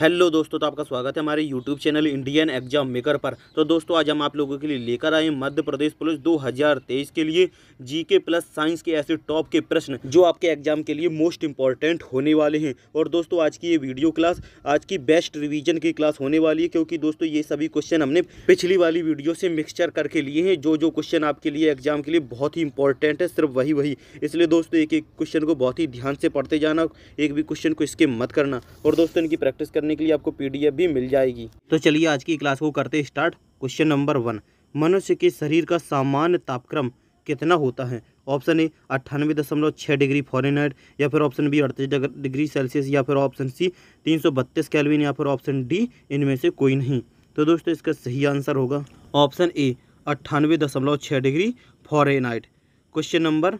hello दोस्तों तो आपका स्वागत है हमारे YouTube channel Indian exam maker पर तो दोस्तों आज हम आप लोगों के लिए लेकर आए मध्य प्रदेश पुलिस 2023 के लिए जीके प्लस साइंस के ऐसे टॉप के प्रश्न जो आपके एग्जाम के लिए मोस्ट इंपॉर्टेंट होने वाले हैं और दोस्तों आज की ये वीडियो क्लास आज की बेस्ट रिविजन की क्लास होने वाली है क्योंकि दोस्तों ये सभी क्वेश्चन हमने पिछली वाली वीडियो से मिक्सचर करके लिए हैं जो जो क्वेश्चन आपके लिए एग्जाम के लिए बहुत ही इंपॉर्टेंट है सिर्फ वही वही इसलिए दोस्तों एक एक क्वेश्चन को बहुत ही ध्यान से पढ़ते जाना एक भी क्वेश्चन को इसके मत करना और दोस्तों इनकी प्रैक्टिस करने करने के लिए आपको पीडीएफ भी मिल जाएगी तो चलिए आज की क्लास को करते स्टार्ट क्वेश्चन नंबर वन मनुष्य के शरीर का सामान्य तापक्रम कितना होता है ऑप्शन ए अट्ठानवे दशमलव छः डिग्री फॉरेनहाइट या फिर ऑप्शन बी अड़तीस डिग्री सेल्सियस या फिर ऑप्शन सी तीन सौ बत्तीस कैलविन या फिर ऑप्शन डी इनमें से कोई नहीं तो दोस्तों इसका सही आंसर होगा ऑप्शन ए अट्ठानवे दशमलव छः डिग्री फॉरेनहाइट क्वेश्चन नंबर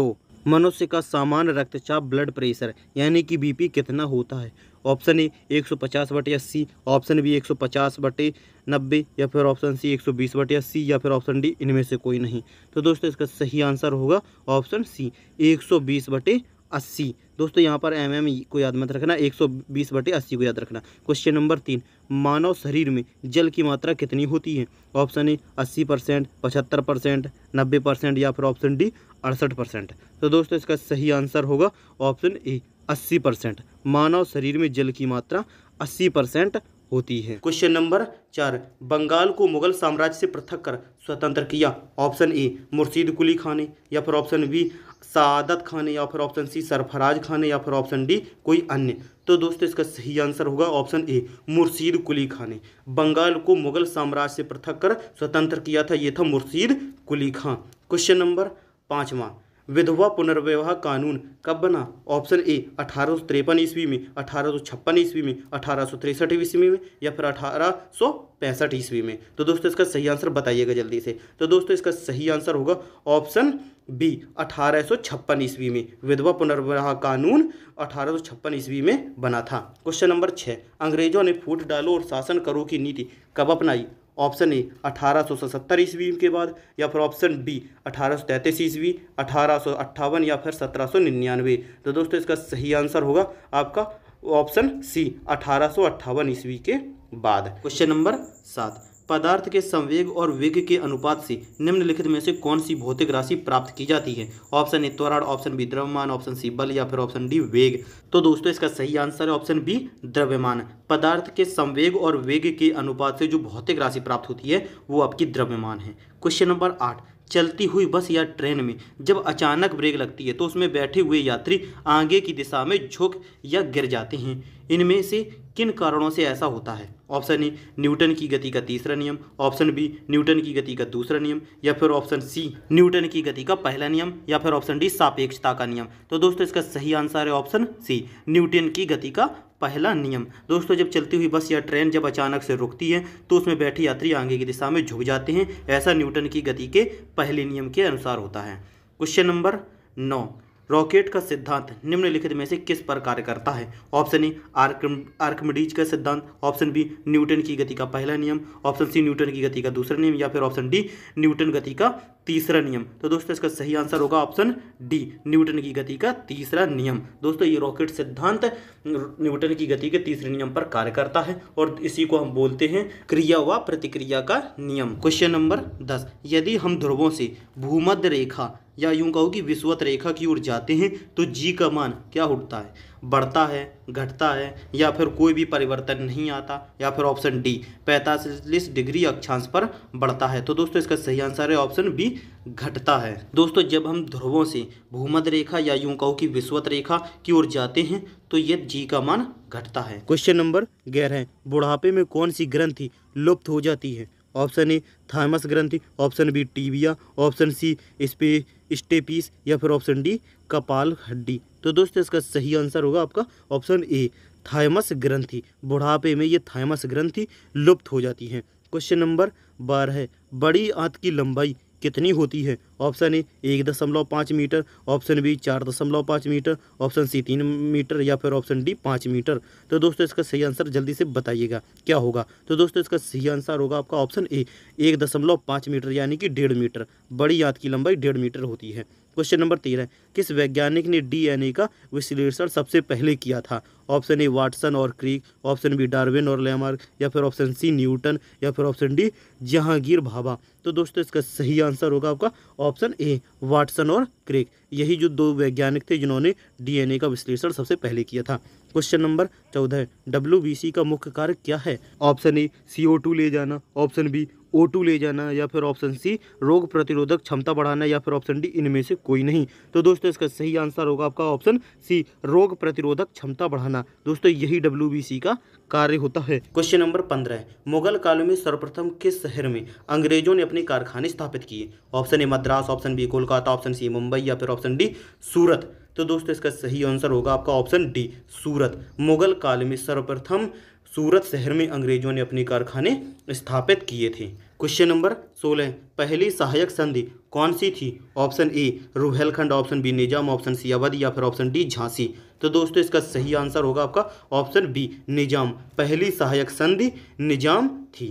दो मनुष्य का सामान्य रक्तचाप ब्लड प्रेशर यानी कि बीपी कितना होता है ऑप्शन ए एक सौ पचास बटे अस्सी ऑप्शन बी एक सौ पचास बटे नब्बे या फिर ऑप्शन सी एक सौ बीस बटे अस्सी या फिर ऑप्शन डी इनमें से कोई नहीं तो दोस्तों इसका सही आंसर होगा ऑप्शन सी एक सौ बीस बटे अस्सी दोस्तों यहाँ पर एम एम को याद मत रखना एक सौ बीस बटे अस्सी को याद रखना क्वेश्चन नंबर तीन मानव शरीर में जल की मात्रा कितनी होती है ऑप्शन ए अस्सी परसेंट पचहत्तर परसेंट नब्बे परसेंट या फिर ऑप्शन डी अड़सठ परसेंट तो दोस्तों इसका सही आंसर होगा ऑप्शन ए अस्सी परसेंट मानव शरीर में जल की मात्रा अस्सी परसेंट होती है क्वेश्चन नंबर चार बंगाल को मुगल साम्राज्य से पृथक कर स्वतंत्र किया ऑप्शन ए मुर्शीद कुली खाने या फिर ऑप्शन बी सादत खाने या फिर ऑप्शन सी सरफराज खाने या फिर ऑप्शन डी कोई अन्य तो दोस्तों इसका सही आंसर होगा ऑप्शन ए मुर्शीद कुली खाने बंगाल को मुगल साम्राज्य से पृथक कर स्वतंत्र किया था ये था मुर्शीद कुली खान क्वेश्चन नंबर पाँचवा विधवा पुनर्विवाह कानून कब बना ऑप्शन ए अठारह सौ तिरपन ईस्वी में अठारह सौ छप्पन ईस्वी में अठारह सौ तिरसठ ईस्वी में या फिर अठारह सौ पैंसठ ईस्वी में तो दोस्तों इसका सही आंसर बताइएगा जल्दी से तो दोस्तों इसका सही आंसर होगा ऑप्शन बी अठारह सौ छप्पन ईस्वी में विधवा पुनर्विवाह कानून अठारह सौ छप्पन ईस्वी में बना था क्वेश्चन नंबर छः अंग्रेजों ने फूट डालो और शासन करो की नीति कब अपनाई ऑप्शन ए अठारह सौ सतहत्तर ईस्वी के बाद या फिर ऑप्शन बी अठारह सौ तैंतीस ईस्वी अठारह सौ अट्ठावन या फिर सत्रह सौ निन्यानवे तो दोस्तों इसका सही आंसर होगा आपका ऑप्शन सी अठारह सौ अट्ठावन ईस्वी के बाद क्वेश्चन नंबर सात पदार्थ के संवेग और वेग के अनुपात से निम्नलिखित में से कौन सी भौतिक राशि प्राप्त की जाती है ऑप्शन ए त्वरण ऑप्शन बी द्रव्यमान ऑप्शन सी बल या फिर ऑप्शन डी वेग तो दोस्तों इसका सही आंसर है ऑप्शन बी द्रव्यमान पदार्थ के संवेग और वेग के अनुपात से जो भौतिक राशि प्राप्त होती है वो आपकी द्रव्यमान है क्वेश्चन नंबर आठ चलती हुई बस या ट्रेन में जब अचानक ब्रेक लगती है तो उसमें बैठे हुए यात्री आगे की दिशा में झुक या गिर जाते हैं इनमें से किन कारणों से ऐसा होता है ऑप्शन ए न्यूटन की गति का तीसरा नियम ऑप्शन बी न्यूटन की गति का दूसरा नियम या फिर ऑप्शन सी न्यूटन की गति का पहला नियम या फिर ऑप्शन डी सापेक्षता का नियम तो दोस्तों इसका सही आंसर है ऑप्शन सी न्यूटन की गति का पहला नियम दोस्तों जब चलती हुई बस या ट्रेन जब अचानक से रुकती है तो उसमें बैठे यात्री आगे की दिशा में झुक जाते हैं ऐसा न्यूटन की गति के पहले नियम के अनुसार होता है क्वेश्चन नंबर नौ रॉकेट का सिद्धांत निम्नलिखित में से किस पर कार्य करता है ऑप्शन ए आर्कमिडीज का सिद्धांत ऑप्शन बी न्यूटन की गति का पहला नियम ऑप्शन सी न्यूटन की गति का दूसरा नियम या फिर ऑप्शन डी न्यूटन गति का तीसरा नियम तो दोस्तों इसका सही आंसर होगा ऑप्शन डी न्यूटन की गति का तीसरा नियम दोस्तों ये रॉकेट सिद्धांत न्यूटन की गति के तीसरे नियम पर कार्य करता है और इसी को हम बोलते हैं क्रिया व प्रतिक्रिया का नियम क्वेश्चन नंबर दस यदि हम ध्रुवों से भूमध्य रेखा या यूं कहो कि विश्वत रेखा की ओर जाते हैं तो जी का मान क्या उठता है बढ़ता है घटता है या फिर कोई भी परिवर्तन नहीं आता या फिर ऑप्शन डी पैंतालीस डिग्री अक्षांश पर बढ़ता है तो दोस्तों इसका सही आंसर है ऑप्शन बी घटता है दोस्तों जब हम ध्रुवों से भूमध रेखा या यूं कहो कि विश्वत रेखा की ओर जाते हैं तो ये जी का मान घटता है क्वेश्चन नंबर ग्यारह बुढ़ापे में कौन सी ग्रंथि लुप्त हो जाती है ऑप्शन ए थामस ग्रंथि option B tibia option C पे स्टेपीस या फिर ऑप्शन डी कपाल हड्डी तो दोस्तों इसका सही आंसर होगा आपका ऑप्शन ए थायमस ग्रंथि बुढ़ापे में ये थायमस ग्रंथि लुप्त हो जाती है क्वेश्चन नंबर बारह बड़ी आंत की लंबाई कितनी होती है ऑप्शन ए एक दशमलव पाँच मीटर ऑप्शन बी चार दशमलव पाँच मीटर ऑप्शन सी तीन मीटर या फिर ऑप्शन डी पाँच मीटर तो दोस्तों इसका सही आंसर जल्दी से बताइएगा क्या होगा तो दोस्तों इसका सही आंसर होगा आपका ऑप्शन ए एक दशमलव पाँच मीटर यानी कि डेढ़ मीटर बड़ी याद की लंबाई डेढ़ मीटर होती है क्वेश्चन नंबर तेरह किस वैज्ञानिक ने डी का विश्लेषण सबसे पहले किया था ऑप्शन ए वाटसन और क्रीक ऑप्शन बी डार्विन और लैमार्क या फिर ऑप्शन सी न्यूटन या फिर ऑप्शन डी जहांगीर भाभा तो दोस्तों इसका सही आंसर होगा आपका ऑप्शन ए वाटसन और क्रिक यही जो दो वैज्ञानिक थे जिन्होंने डीएनए का विश्लेषण सबसे पहले किया था क्वेश्चन नंबर चौदह डब्ल्यू का मुख्य कार्य क्या है ऑप्शन ए टू ले जाना ऑप्शन बी ओ टू ले जाना या फिर ऑप्शन सी रोग प्रतिरोधक क्षमता बढ़ाना या फिर ऑप्शन डी इनमें से कोई नहीं तो दोस्तों इसका सही आंसर होगा आपका ऑप्शन सी रोग प्रतिरोधक क्षमता बढ़ाना करना दोस्तों यही डब्ल्यू का कार्य होता है क्वेश्चन नंबर पंद्रह मुगल काल में सर्वप्रथम किस शहर में अंग्रेजों ने अपने कारखाने स्थापित किए option A Madras option B Kolkata option C Mumbai या फिर ऑप्शन डी सूरत तो दोस्तों इसका सही आंसर होगा आपका ऑप्शन डी सूरत मुगल काल में सर्वप्रथम सूरत शहर में अंग्रेजों ने अपने कारखाने स्थापित किए थे क्वेश्चन नंबर सोलह पहली सहायक संधि कौन सी थी option A Rohilkhand option B Nizam option C Awadh या फिर ऑप्शन डी झांसी तो दोस्तों इसका सही आंसर होगा आपका ऑप्शन बी निजाम पहली सहायक संधि निजाम थी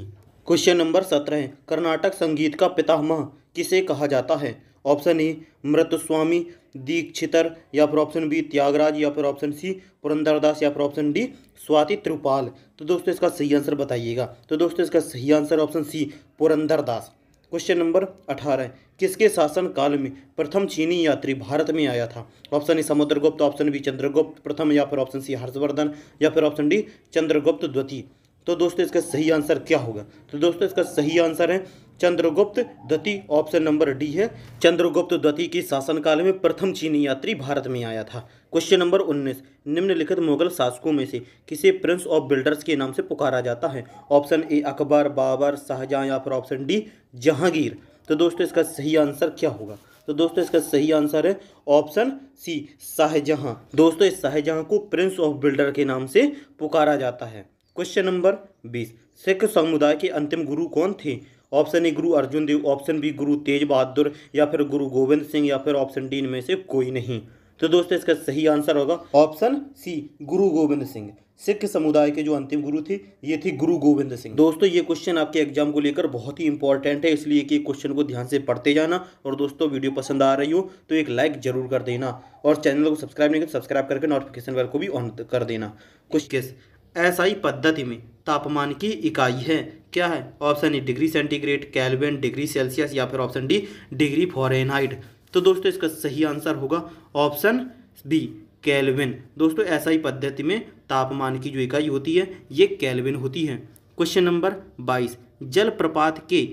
क्वेश्चन नंबर सत्रह कर्नाटक संगीत का पितामह किसे कहा जाता है ऑप्शन ए स्वामी दीक्षितर या फिर ऑप्शन बी त्यागराज या फिर ऑप्शन सी पुरंदरदास या फिर ऑप्शन डी स्वाति त्रिपाल तो दोस्तों इसका सही आंसर बताइएगा तो दोस्तों इसका सही answer option C Purandardas question number अठारह किसके शासन काल में प्रथम चीनी यात्री भारत में आया था option A Samudragupta option B Chandragupta प्रथम या फिर ऑप्शन सी हर्षवर्धन या फिर ऑप्शन डी चंद्रगुप्त द्वितीय तो दोस्तों इसका सही आंसर क्या होगा तो दोस्तों इसका सही आंसर है चंद्रगुप्त दत्ती ऑप्शन नंबर डी है चंद्रगुप्त दत्ती के शासनकाल में प्रथम चीनी यात्री भारत में आया था क्वेश्चन नंबर 19 निम्नलिखित मुगल शासकों में से किसे प्रिंस ऑफ बिल्डर्स के नाम से पुकारा जाता है ऑप्शन ए अकबर बाबर शाहजहाँ या फिर ऑप्शन डी जहांगीर तो दोस्तों इसका सही आंसर क्या होगा तो दोस्तों इसका सही आंसर है ऑप्शन सी शाहजहाँ दोस्तों इस शाहजहाँ को प्रिंस ऑफ बिल्डर के नाम से पुकारा जाता है क्वेश्चन नंबर बीस सिख समुदाय के अंतिम गुरु कौन थे ऑप्शन ए गुरु अर्जुन देव ऑप्शन बी गुरु तेज बहादुर या फिर गुरु गोविंद सिंह या फिर ऑप्शन डी इनमें से कोई नहीं तो दोस्तों इसका सही आंसर होगा ऑप्शन सी गुरु गोविंद सिंह सिख समुदाय के जो अंतिम गुरु थे ये थे गुरु गोविंद सिंह दोस्तों ये क्वेश्चन आपके एग्जाम को लेकर बहुत ही इंपॉर्टेंट है इसलिए कि क्वेश्चन को ध्यान से पढ़ते जाना और दोस्तों वीडियो पसंद आ रही हो तो एक लाइक जरूर कर देना और चैनल को सब्सक्राइब नहीं कर सब्सक्राइब तो करके नोटिफिकेशन बेल को भी ऑन कर देना कुछ केस एसआई पद्धति में तापमान की इकाई है क्या है option E degree centigrade kelvin degree Celsius या फिर ऑप्शन डी डिग्री फॉरेनहाइट तो दोस्तों इसका सही आंसर होगा ऑप्शन बी कैलविन दोस्तों एसआई पद्धति में तापमान की जो इकाई होती है ये कैलविन होती है क्वेश्चन नंबर बाईस जलप्रपात के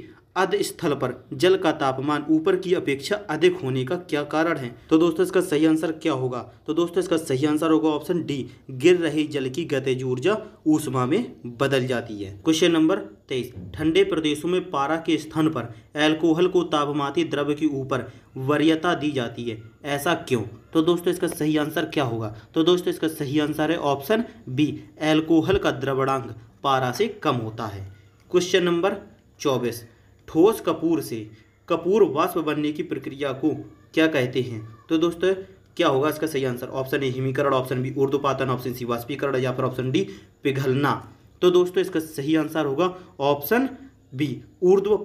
अध स्थल पर जल का तापमान ऊपर की अपेक्षा अधिक होने का क्या कारण है तो दोस्तों इसका सही आंसर क्या होगा तो दोस्तों इसका सही आंसर होगा ऑप्शन डी गिर रही जल की गतिज ऊर्जा ऊष्मा में बदल जाती है क्वेश्चन नंबर तेईस ठंडे प्रदेशों में पारा के स्थान पर एल्कोहल को तापमाती द्रव्य के ऊपर वरीयता दी जाती है ऐसा क्यों तो दोस्तों इसका सही आंसर क्या होगा तो दोस्तों इसका सही आंसर है ऑप्शन बी एल्कोहल का द्रवणांग पारा से कम होता है क्वेश्चन नंबर चौबीस ठोस कपूर से कपूर वाष्प बनने की प्रक्रिया को क्या कहते हैं तो दोस्तों क्या होगा इसका सही आंसर ऑप्शन ए हिमीकरण ऑप्शन बी पातन ऑप्शन सी वाष्पीकरण या फिर ऑप्शन डी पिघलना तो दोस्तों इसका सही आंसर होगा ऑप्शन बी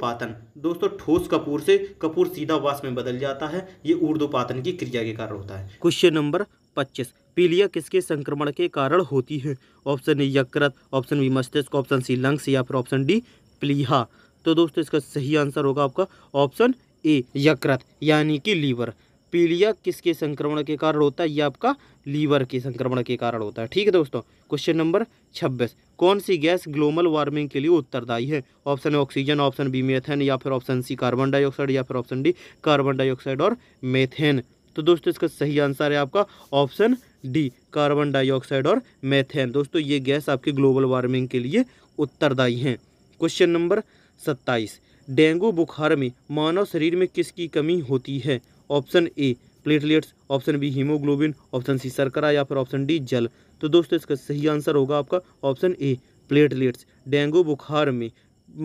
पातन दोस्तों ठोस कपूर से कपूर सीधा वाष्प में बदल जाता है ये पातन की क्रिया के कारण होता है क्वेश्चन नंबर पच्चीस पीलिया किसके संक्रमण के कारण होती है ऑप्शन ए यकृत ऑप्शन बी मस्तिष्क ऑप्शन सी लंग्स या फिर ऑप्शन डी प्लीहा तो दोस्तों इसका सही आंसर होगा आपका ऑप्शन ए यकृत यानी कि लीवर पीलिया किसके संक्रमण के कारण होता है यह आपका लीवर के संक्रमण के कारण होता है ठीक है दोस्तों क्वेश्चन नंबर छब्बीस कौन सी गैस ग्लोबल वार्मिंग के लिए उत्तरदायी है option A oxygen option B methane या फिर ऑप्शन सी कार्बन डाइऑक्साइड या फिर ऑप्शन डी कार्बन डाइऑक्साइड और मेथेन तो दोस्तों इसका सही आंसर है आपका ऑप्शन डी कार्बन डाइऑक्साइड और मेथेन दोस्तों ये गैस आपके ग्लोबल वार्मिंग के लिए उत्तरदायी हैं क्वेश्चन नंबर सत्ताईस डेंगू बुखार में मानव शरीर में किसकी कमी होती है option A platelets option B haemoglobin option C सरकरा या फिर ऑप्शन डी जल तो दोस्तों इसका सही आंसर होगा आपका ऑप्शन ए प्लेटलेट्स डेंगू बुखार में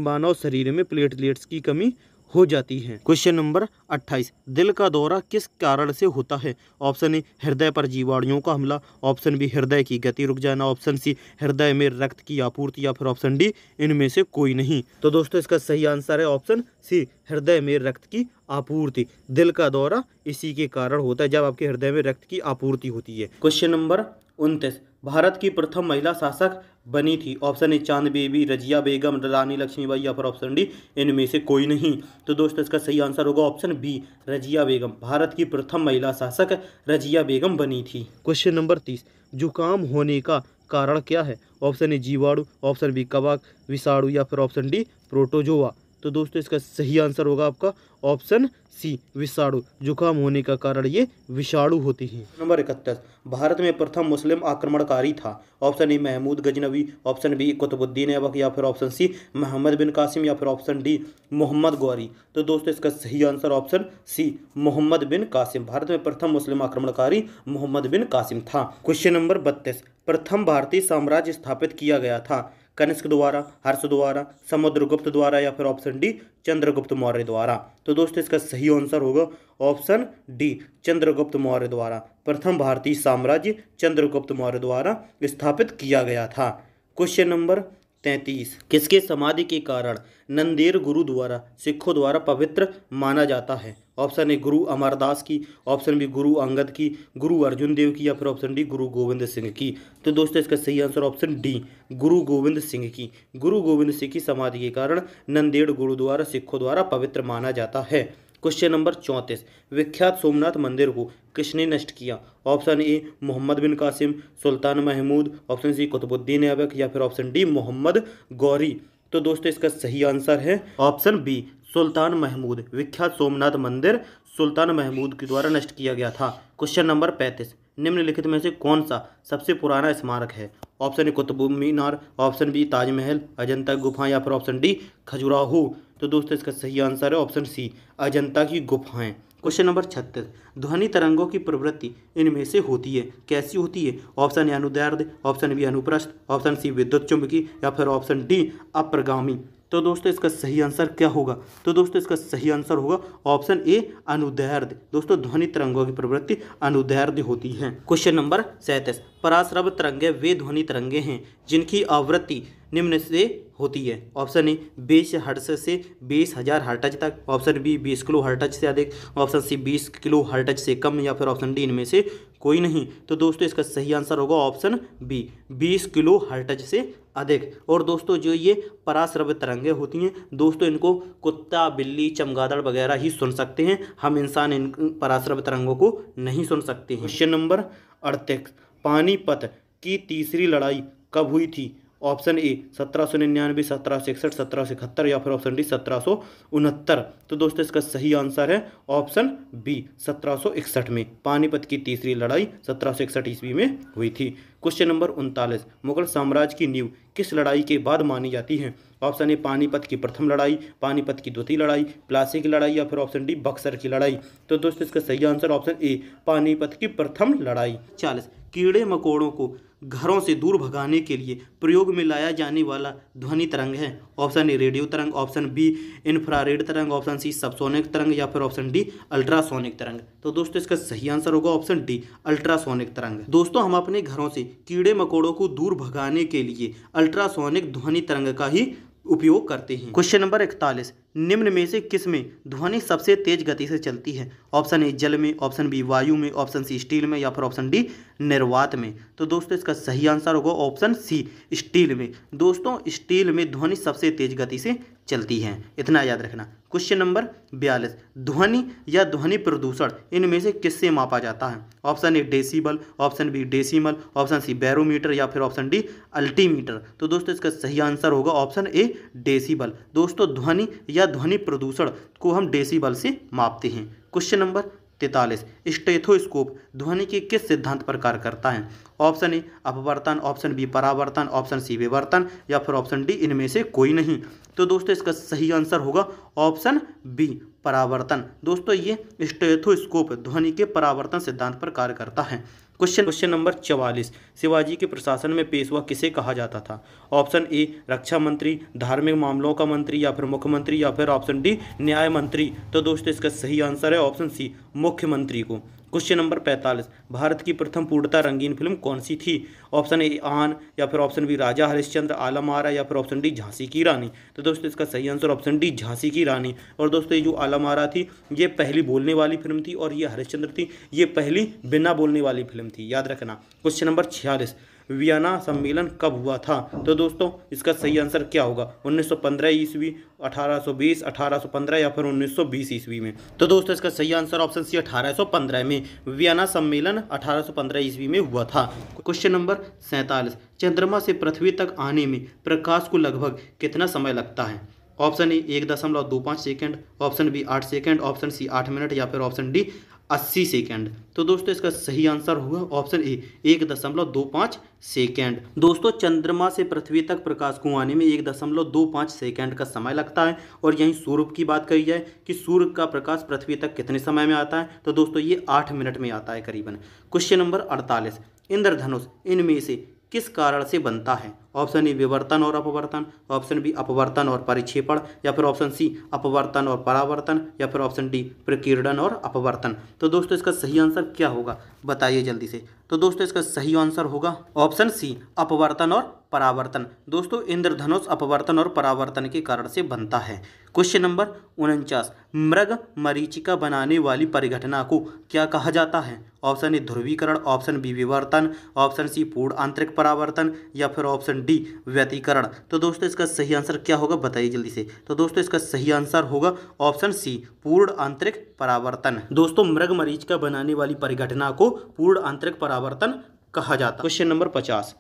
मानव शरीर में प्लेटलेट्स की कमी हो जाती है क्वेश्चन नंबर 28 दिल का दौरा किस कारण से होता है ऑप्शन ए हृदय पर जीवाणुओं का हमला ऑप्शन बी हृदय की गति रुक जाना ऑप्शन सी हृदय में रक्त की आपूर्ति या फिर ऑप्शन डी इनमें से कोई नहीं तो दोस्तों इसका सही आंसर है ऑप्शन सी हृदय में रक्त की आपूर्ति दिल का दौरा इसी के कारण होता है जब आपके हृदय में रक्त की आपूर्ति होती है क्वेश्चन नंबर उनतीस भारत की प्रथम महिला शासक बनी थी ऑप्शन ए चांद बेबी रजिया बेगम रानी लक्ष्मीबाई या फिर ऑप्शन डी इनमें से कोई नहीं तो दोस्तों इसका सही आंसर होगा ऑप्शन बी रजिया बेगम भारत की प्रथम महिला शासक रजिया बेगम बनी थी क्वेश्चन नंबर तीस जुकाम होने का कारण क्या है ऑप्शन ए जीवाणु ऑप्शन बी कबाक विषाणु या फिर ऑप्शन डी प्रोटोजोआ तो दोस्तों इसका सही आंसर होगा आपका ऑप्शन सी विषाणु जुकाम होने का कारण ये विषाणु होती है नंबर इकतीस भारत में प्रथम मुस्लिम आक्रमणकारी था option A Mahmud Ghaznavi option B Qutbuddin Aibak या फिर ऑप्शन सी मोहम्मद बिन कासिम या फिर ऑप्शन डी मोहम्मद गौरी तो दोस्तों इसका सही answer option C Muhammad bin Qasim Bharat में प्रथम मुस्लिम आक्रमणकारी मोहम्मद बिन कासिम था क्वेश्चन नंबर बत्तीस प्रथम भारतीय साम्राज्य स्थापित किया गया था कनिष्क द्वारा हर्ष द्वारा समुद्रगुप्त द्वारा या फिर ऑप्शन डी चंद्रगुप्त मौर्य द्वारा तो दोस्तों इसका सही आंसर होगा ऑप्शन डी चंद्रगुप्त मौर्य द्वारा प्रथम भारतीय साम्राज्य चंद्रगुप्त मौर्य द्वारा स्थापित किया गया था क्वेश्चन नंबर तैंतीस किसके समाधि के कारण नंदेर गुरु द्वारा सिखों द्वारा पवित्र माना जाता है ऑप्शन ए गुरु अमरदास की ऑप्शन बी गुरु अंगद की गुरु अर्जुन देव की या फिर ऑप्शन डी गुरु गोविंद सिंह की तो दोस्तों इसका सही आंसर ऑप्शन डी गुरु गोविंद सिंह की गुरु गोविंद सिंह की समाधि के कारण नंदेड़ गुरुद्वारा सिखों द्वारा पवित्र माना जाता है क्वेश्चन नंबर चौंतीस विख्यात सोमनाथ मंदिर को किसने नष्ट किया option A Muhammad bin Qasim Sultan Mahmud option C Qutbuddin Aibak या फिर ऑप्शन डी मोहम्मद गौरी तो दोस्तों इसका सही आंसर है ऑप्शन बी सुल्तान महमूद विख्यात सोमनाथ मंदिर सुल्तान महमूद के द्वारा नष्ट किया गया था क्वेश्चन नंबर पैंतीस निम्नलिखित में से कौन सा सबसे पुराना स्मारक है option A Qutub Minar option B Taj Mahal Ajanta गुफा या फिर ऑप्शन डी खजुराहो तो दोस्तों इसका सही आंसर है ऑप्शन सी अजंता की गुफाएं क्वेश्चन नंबर छत्तीस ध्वनि तरंगों की प्रवृत्ति इनमें से होती है कैसी होती है ऑप्शन ए अनुदैर्ध ऑप्शन बी अनुप्रस्थ ऑप्शन सी विद्युत चुंबकी या फिर ऑप्शन डी अप्रगामी तो दोस्तों इसका सही आंसर क्या होगा तो दोस्तों इसका सही आंसर होगा ऑप्शन ए अनुदैर्ध दोस्तों ध्वनि तरंगों की प्रवृत्ति अनुदैर्ध होती है क्वेश्चन नंबर सैंतीस पराश्रव तरंगे वे ध्वनि तरंगे हैं जिनकी आवृत्ति निम्न से होती है ऑप्शन ए बीस हर्ट्स से बीस हज़ार हर्टज तक ऑप्शन बी बीस किलो हर्टज से अधिक ऑप्शन सी बीस किलो हर्टज से कम या फिर ऑप्शन डी इनमें से कोई नहीं तो दोस्तों इसका सही आंसर होगा ऑप्शन बी बीस किलो हर्टज से अधिक और दोस्तों जो ये पराश्रव तरंगे होती हैं दोस्तों इनको कुत्ता बिल्ली चमगादड़ वगैरह ही सुन सकते हैं हम इंसान इन पराश्रव तरंगों को नहीं सुन सकते हैं क्वेश्चन नंबर अड़तीस पानीपत की तीसरी लड़ाई कब हुई थी ऑप्शन ए सत्रह सौ निन्यानवे सत्रह सौ इकसठ सत्रह सौ इकहत्तर या फिर ऑप्शन डी सत्रह सौ उनहत्तर तो दोस्तों इसका सही आंसर है ऑप्शन बी सत्रह सौ इकसठ में पानीपत की तीसरी लड़ाई सत्रह सौ इकसठ ईस्वी में हुई थी क्वेश्चन नंबर उनतालीस मुगल साम्राज्य की नींव किस लड़ाई के बाद मानी जाती है ऑप्शन ए पानीपत की प्रथम लड़ाई पानीपत की द्वितीय लड़ाई प्लासी की लड़ाई या फिर ऑप्शन डी बक्सर की लड़ाई तो दोस्तों इसका सही आंसर ऑप्शन ए पानीपत की प्रथम लड़ाई चालीस कीड़े मकोड़ों को घरों से दूर भगाने के लिए प्रयोग में लाया जाने वाला ध्वनि तरंग है ऑप्शन ए रेडियो तरंग ऑप्शन बी इन्फ्रारेड तरंग ऑप्शन सी सबसोनिक तरंग या फिर ऑप्शन डी अल्ट्रासोनिक तरंग तो दोस्तों इसका सही आंसर होगा ऑप्शन डी अल्ट्रासोनिक तरंग दोस्तों हम अपने घरों से कीड़े मकोड़ों को दूर भगाने के लिए अल्ट्रासोनिक ध्वनि तरंग का ही उपयोग करते हैं क्वेश्चन नंबर इकतालीस निम्न में से किस में ध्वनि सबसे तेज गति से चलती है ऑप्शन ए जल में ऑप्शन बी वायु में ऑप्शन सी स्टील में या फिर ऑप्शन डी निर्वात में तो दोस्तों इसका सही आंसर होगा ऑप्शन सी स्टील में दोस्तों स्टील में ध्वनि सबसे तेज गति से चलती है इतना याद रखना क्वेश्चन नंबर बयालीस ध्वनि या ध्वनि प्रदूषण इनमें से किससे मापा जाता है option A decibel option B decimal option C barometer या फिर ऑप्शन डी अल्टीमीटर तो दोस्तों इसका सही आंसर होगा ऑप्शन ए डेसीबल दोस्तों ध्वनि या ध्वनि प्रदूषण को हम डेसीबल से मापते हैं क्वेश्चन नंबर तैतालीस स्टेथोस्कोप ध्वनि के किस सिद्धांत पर कार्य करता है ऑप्शन ए अपवर्तन ऑप्शन बी परावर्तन ऑप्शन सी विवर्तन या फिर ऑप्शन डी इनमें से कोई नहीं तो दोस्तों इसका सही आंसर होगा ऑप्शन बी परावर्तन दोस्तों ये स्टेथोस्कोप ध्वनि के परावर्तन सिद्धांत पर कार्य करता है क्वेश्चन क्वेश्चन नंबर चवालीस शिवाजी के प्रशासन में पेशवा किसे कहा जाता था ऑप्शन ए रक्षा मंत्री धार्मिक मामलों का मंत्री या फिर मुख्यमंत्री या फिर ऑप्शन डी न्याय मंत्री तो दोस्तों इसका सही आंसर है ऑप्शन सी मुख्यमंत्री को क्वेश्चन नंबर पैंतालीस भारत की प्रथम पूर्णता रंगीन फिल्म कौन सी थी ऑप्शन ए आन या फिर ऑप्शन बी राजा हरिश्चंद्र आलम आरा या फिर ऑप्शन डी झांसी की रानी तो दोस्तों इसका सही आंसर ऑप्शन डी झांसी की रानी और दोस्तों ये जो आलम आरा थी ये पहली बोलने वाली फिल्म थी और ये हरिश्चंद्र थी ये पहली बिना बोलने वाली फिल्म थी याद रखना क्वेश्चन नंबर छियालीस वियना सम्मेलन कब हुआ था तो दोस्तों इसका सही आंसर क्या होगा 1915 ईस्वी 1820 1815 या फिर 1920 ईस्वी में तो दोस्तों इसका सही आंसर ऑप्शन सी 1815 में वियना सम्मेलन 1815 ईस्वी में हुआ था क्वेश्चन नंबर सैंतालीस चंद्रमा से पृथ्वी तक आने में प्रकाश को लगभग कितना समय लगता है ऑप्शन ए एक दशमलव दो पाँच सेकेंड ऑप्शन बी आठ सेकेंड ऑप्शन सी आठ मिनट या फिर ऑप्शन डी अस्सी सेकेंड तो दोस्तों इसका सही आंसर होगा ऑप्शन ए एक दशमलव दो पाँच सेकेंड दोस्तों चंद्रमा से पृथ्वी तक प्रकाश को आने में एक दशमलव दो पाँच सेकेंड का समय लगता है और यहीं सूर्य की बात करी जाए कि सूर्य का प्रकाश पृथ्वी तक कितने समय में आता है तो दोस्तों ये आठ मिनट में आता है करीबन क्वेश्चन नंबर अड़तालीस इंद्रधनुष इनमें से किस कारण से बनता है ऑप्शन ए विवर्तन और अपवर्तन ऑप्शन बी अपवर्तन और परिक्षेपण या फिर ऑप्शन सी अपवर्तन और परावर्तन या फिर ऑप्शन डी प्रकीर्णन और अपवर्तन तो दोस्तों इसका सही आंसर क्या होगा बताइए जल्दी से तो दोस्तों इसका सही आंसर होगा ऑप्शन सी अपवर्तन और परावर्तन दोस्तों इंद्रधनुष अपवर्तन और परावर्तन के कारण से बनता है क्वेश्चन नंबर उनचास मृग मरीचिका बनाने वाली परिघटना को क्या कहा जाता है ऑप्शन ए ध्रुवीकरण ऑप्शन बी विवर्तन ऑप्शन सी पूर्ण आंतरिक परावर्तन या फिर ऑप्शन डी व्यतीकरण तो दोस्तों इसका सही आंसर क्या होगा बताइए जल्दी से तो दोस्तों इसका सही आंसर होगा ऑप्शन सी पूर्ण आंतरिक परावर्तन दोस्तों मृग मरीचिका बनाने वाली परिघटना को पूर्ण आंतरिक परावर्तन कहा जाता क्वेश्चन नंबर पचास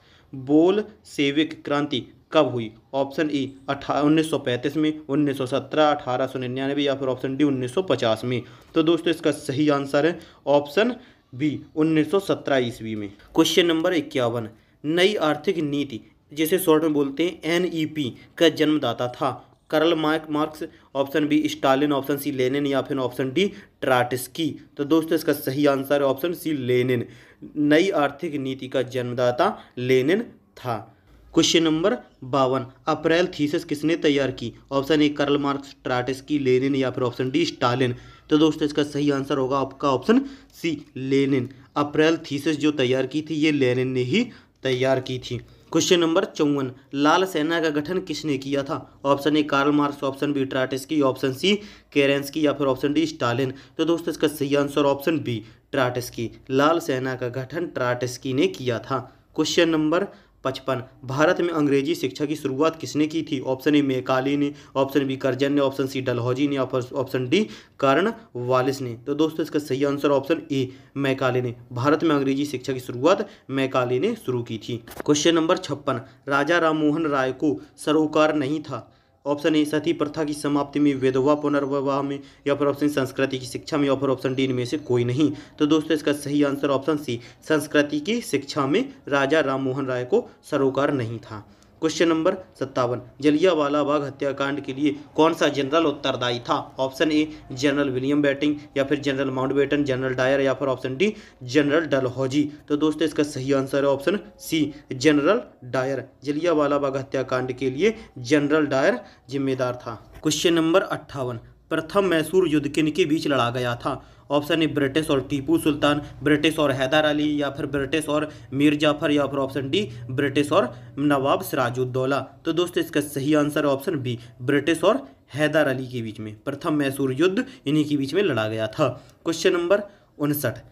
बोल सेविक क्रांति कब हुई ऑप्शन ई अठा उन्नीस में 1917 सत्रह या फिर ऑप्शन डी 1950 में तो दोस्तों इसका सही आंसर है ऑप्शन बी 1917 ईस्वी में क्वेश्चन नंबर इक्यावन नई आर्थिक नीति जिसे शॉर्ट में बोलते हैं एन का जन्मदाता था Karl Mark Marx option B Stalin option C Lenin या फिर ऑप्शन डी ट्राटिस्की तो दोस्तों इसका सही आंसर है ऑप्शन सी लेनिन नई आर्थिक नीति का जन्मदाता लेनिन था क्वेश्चन नंबर बावन अप्रैल थीसिस किसने तैयार की ऑप्शन ए करल मार्क्स ट्राटिस्की लेनिन या फिर ऑप्शन डी स्टालिन तो दोस्तों इसका सही आंसर होगा आपका option C Lenin April thesis जो तैयार की थी ये लेनिन ने ही तैयार की थी क्वेश्चन नंबर चौवन लाल सेना का गठन किसने किया था option A Karl Marx option B की ऑप्शन सी केरेंस की या फिर ऑप्शन डी स्टालिन तो दोस्तों इसका सही आंसर ऑप्शन बी की लाल सेना का गठन की ने किया था क्वेश्चन नंबर पचपन भारत में अंग्रेजी शिक्षा की शुरुआत किसने की थी ऑप्शन ए मेकाली ने ऑप्शन बी करजन ने ऑप्शन सी डलहौजी ने ऑप्शन डी कर्ण वालिस ने तो दोस्तों इसका सही आंसर ऑप्शन ए मैकाले ने भारत में अंग्रेजी शिक्षा की शुरुआत मैकाले ने शुरू की थी क्वेश्चन नंबर छप्पन राजा राम राय को सरोकार नहीं था ऑप्शन ए सती प्रथा की समाप्ति में विधवा पुनर्विवाह में या फिर ऑप्शन संस्कृति की शिक्षा में या फिर ऑप्शन डी इनमें से कोई नहीं तो दोस्तों इसका सही आंसर ऑप्शन सी संस्कृति की शिक्षा में राजा राममोहन राय को सरोकार नहीं था क्वेश्चन नंबर सत्तावन जलियावाला बाग हत्याकांड के लिए कौन सा जनरल उत्तरदायी था option A General William Bentinck या फिर जनरल माउंटबेटन जनरल डायर या फिर ऑप्शन डी जनरल डलहौजी तो दोस्तों इसका सही आंसर है option C General Dyer Jallianwala Bagh हत्याकांड के लिए जनरल डायर जिम्मेदार था क्वेश्चन नंबर अट्ठावन प्रथम मैसूर युद्ध किन के बीच लड़ा गया था ऑप्शन ए ब्रिटिश और टीपू सुल्तान ब्रिटिश और हैदर अली या फिर ब्रिटिश और मीर जाफर या फिर ऑप्शन डी ब्रिटिश और नवाब सिराजुद्दौला तो दोस्तों इसका सही आंसर ऑप्शन बी ब्रिटिश और हैदर अली के बीच में प्रथम मैसूर युद्ध इन्हीं के बीच में लड़ा गया था क्वेश्चन नंबर उनसठ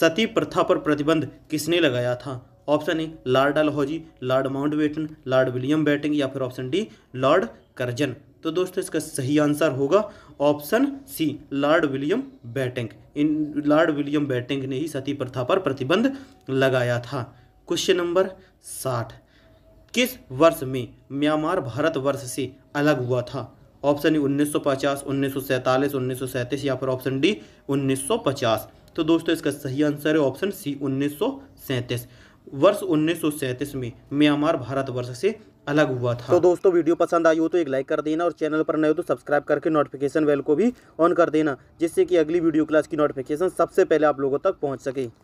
सती प्रथा पर प्रतिबंध किसने लगाया था option A Lord Dalhousie Lord Mountbatten Lord William Bentinck या फिर ऑप्शन डी लॉर्ड करजन तो दोस्तों इसका सही आंसर होगा option C Lord William Bentinck इन लॉर्ड विलियम बैटिंग ने ही सती प्रथा पर प्रतिबंध लगाया था क्वेश्चन नंबर साठ किस वर्ष में म्यांमार भारत वर्ष से अलग हुआ था ऑप्शन ए 1950, 1947, 1937 या फिर ऑप्शन डी 1950 तो दोस्तों इसका सही आंसर है ऑप्शन सी 1937 वर्ष 1937 में म्यांमार भारत वर्ष से अलग हुआ था तो दोस्तों वीडियो पसंद आई हो तो एक लाइक कर देना और चैनल पर नए हो तो सब्सक्राइब करके नोटिफिकेशन बेल को भी ऑन कर देना जिससे कि अगली वीडियो क्लास की नोटिफिकेशन सबसे पहले आप लोगों तक पहुँच सके